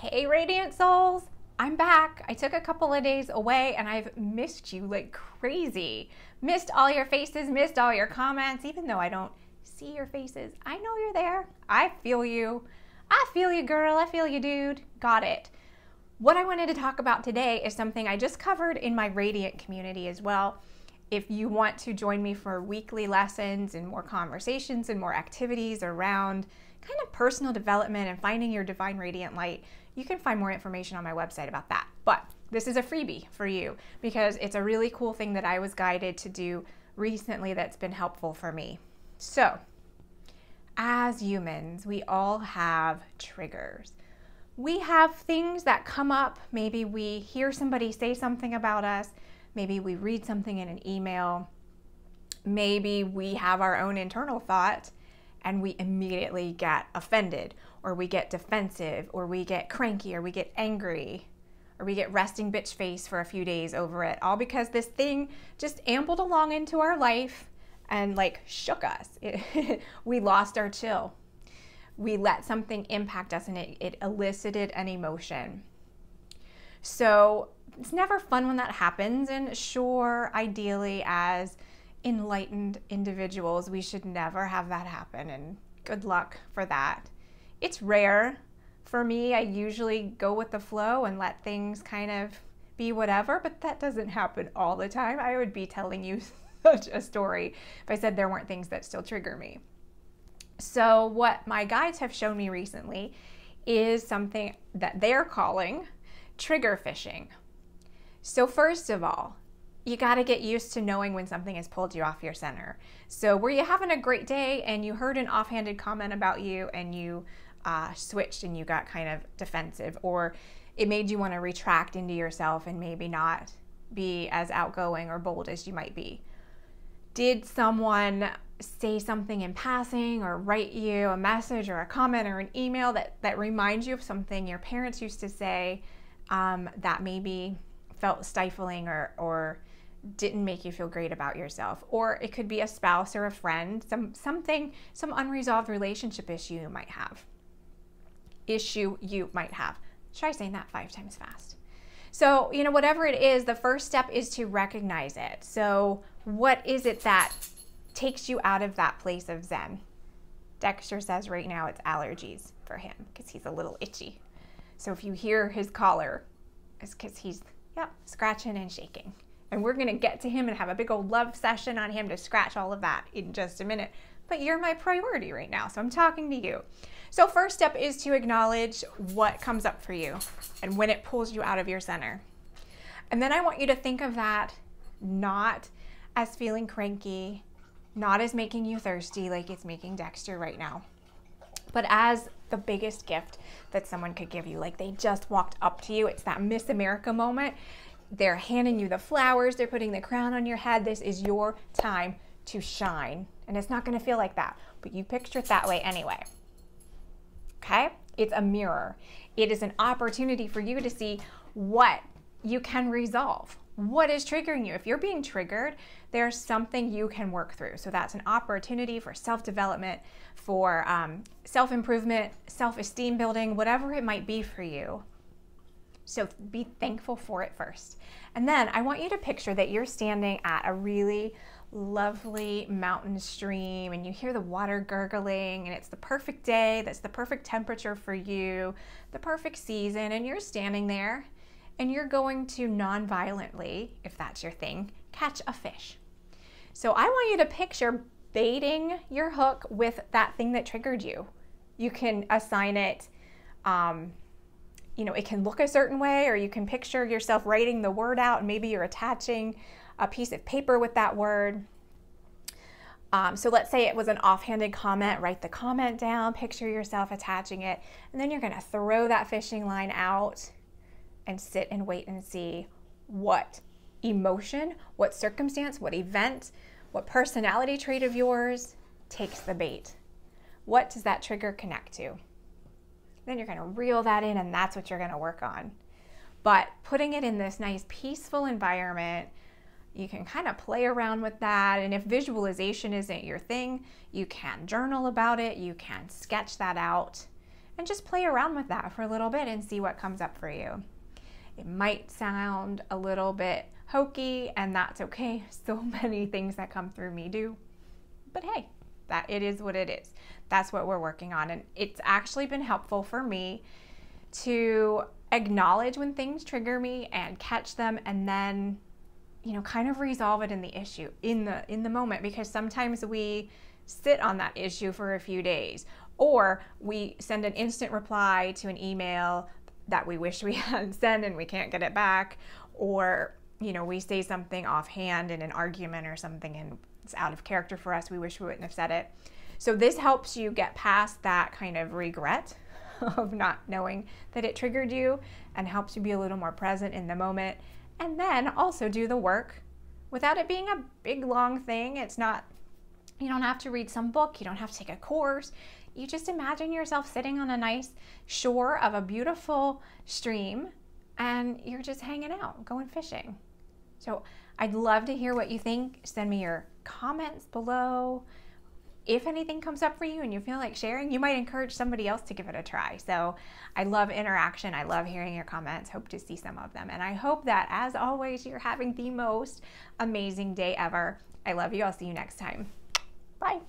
Hey, Radiant Souls, I'm back. I took a couple of days away and I've missed you like crazy. Missed all your faces, missed all your comments, even though I don't see your faces. I know you're there. I feel you. I feel you, girl. I feel you, dude. Got it. What I wanted to talk about today is something I just covered in my Radiant community as well. If you want to join me for weekly lessons and more conversations and more activities around kind of personal development and finding your divine radiant light, you can find more information on my website about that. But this is a freebie for you because it's a really cool thing that I was guided to do recently that's been helpful for me. So, as humans, we all have triggers. We have things that come up. Maybe we hear somebody say something about us. Maybe we read something in an email. Maybe we have our own internal thought and we immediately get offended or we get defensive or we get cranky or we get angry or we get resting bitch face for a few days over it, all because this thing just ambled along into our life and like shook us. It, we lost our chill. We let something impact us and it, it elicited an emotion. So it's never fun when that happens. And sure, ideally, as enlightened individuals, we should never have that happen. And good luck for that. It's rare for me. I usually go with the flow and let things kind of be whatever, but that doesn't happen all the time. I would be telling you such a story if I said there weren't things that still trigger me. So, what my guides have shown me recently is something that they're calling trigger fishing. So, first of all, you got to get used to knowing when something has pulled you off your center. So, were you having a great day and you heard an offhanded comment about you and you uh, switched and you got kind of defensive, or it made you want to retract into yourself and maybe not be as outgoing or bold as you might be? Did someone say something in passing or write you a message or a comment or an email that, that reminds you of something your parents used to say um, that maybe felt stifling or, or didn't make you feel great about yourself. Or it could be a spouse or a friend, some, something, some unresolved relationship issue you might have. Issue you might have. Try saying that five times fast. So, you know, whatever it is, the first step is to recognize it. So, what is it that takes you out of that place of Zen? Dexter says right now it's allergies for him because he's a little itchy. So, if you hear his collar, it's because he's Yep, scratching and shaking. And we're gonna get to him and have a big old love session on him to scratch all of that in just a minute. But you're my priority right now, so I'm talking to you. So, first step is to acknowledge what comes up for you and when it pulls you out of your center. And then I want you to think of that not as feeling cranky, not as making you thirsty like it's making Dexter right now, but as the biggest gift that someone could give you. Like they just walked up to you. It's that Miss America moment. They're handing you the flowers, they're putting the crown on your head. This is your time to shine. And it's not going to feel like that, but you picture it that way anyway. Okay? It's a mirror. It is an opportunity for you to see what you can resolve, what is triggering you. If you're being triggered, there's something you can work through. So that's an opportunity for self development, for um, self improvement, self esteem building, whatever it might be for you. So be thankful for it first. And then I want you to picture that you're standing at a really lovely mountain stream and you hear the water gurgling and it's the perfect day, that's the perfect temperature for you, the perfect season, and you're standing there and you're going to non-violently, if that's your thing, catch a fish. So I want you to picture baiting your hook with that thing that triggered you. You can assign it, um, you know, it can look a certain way, or you can picture yourself writing the word out, and maybe you're attaching a piece of paper with that word. Um, so let's say it was an offhanded comment, write the comment down, picture yourself attaching it, and then you're gonna throw that fishing line out and sit and wait and see what emotion, what circumstance, what event, what personality trait of yours takes the bait. What does that trigger connect to? Then you're going to reel that in, and that's what you're going to work on. But putting it in this nice, peaceful environment, you can kind of play around with that. And if visualization isn't your thing, you can journal about it, you can sketch that out, and just play around with that for a little bit and see what comes up for you. It might sound a little bit hokey, and that's okay. So many things that come through me do. But hey, that it is what it is. That's what we're working on. And it's actually been helpful for me to acknowledge when things trigger me and catch them and then you know kind of resolve it in the issue in the in the moment because sometimes we sit on that issue for a few days or we send an instant reply to an email that we wish we had said and we can't get it back, or you know, we say something offhand in an argument or something and it's out of character for us, we wish we wouldn't have said it. So, this helps you get past that kind of regret of not knowing that it triggered you and helps you be a little more present in the moment. And then also do the work without it being a big long thing. It's not, you don't have to read some book, you don't have to take a course, you just imagine yourself sitting on a nice shore of a beautiful stream and you're just hanging out, going fishing. So I'd love to hear what you think. Send me your comments below. If anything comes up for you and you feel like sharing, you might encourage somebody else to give it a try. So I love interaction. I love hearing your comments. Hope to see some of them. And I hope that, as always, you're having the most amazing day ever. I love you. I'll see you next time. Bye.